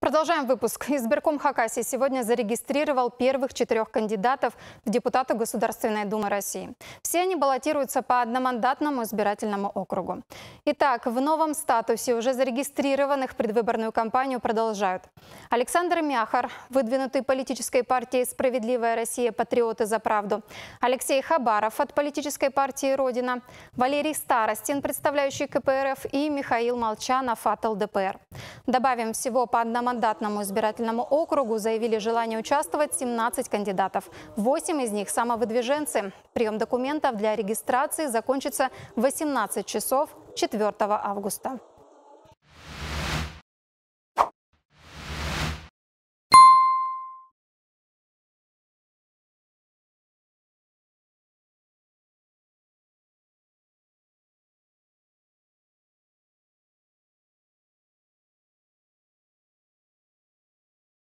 Продолжаем выпуск. Избирком Хакасии сегодня зарегистрировал первых четырех кандидатов в депутаты Государственной Думы России. Все они баллотируются по одномандатному избирательному округу. Итак, в новом статусе уже зарегистрированных предвыборную кампанию продолжают. Александр Мяхар, выдвинутый политической партией «Справедливая Россия. Патриоты за правду». Алексей Хабаров от политической партии «Родина». Валерий Старостин, представляющий КПРФ. И Михаил Молчанов от ЛДПР. Добавим всего по одному одномандатному избирательному округу заявили желание участвовать 17 кандидатов. 8 из них – самовыдвиженцы. Прием документов для регистрации закончится 18 часов 4 августа.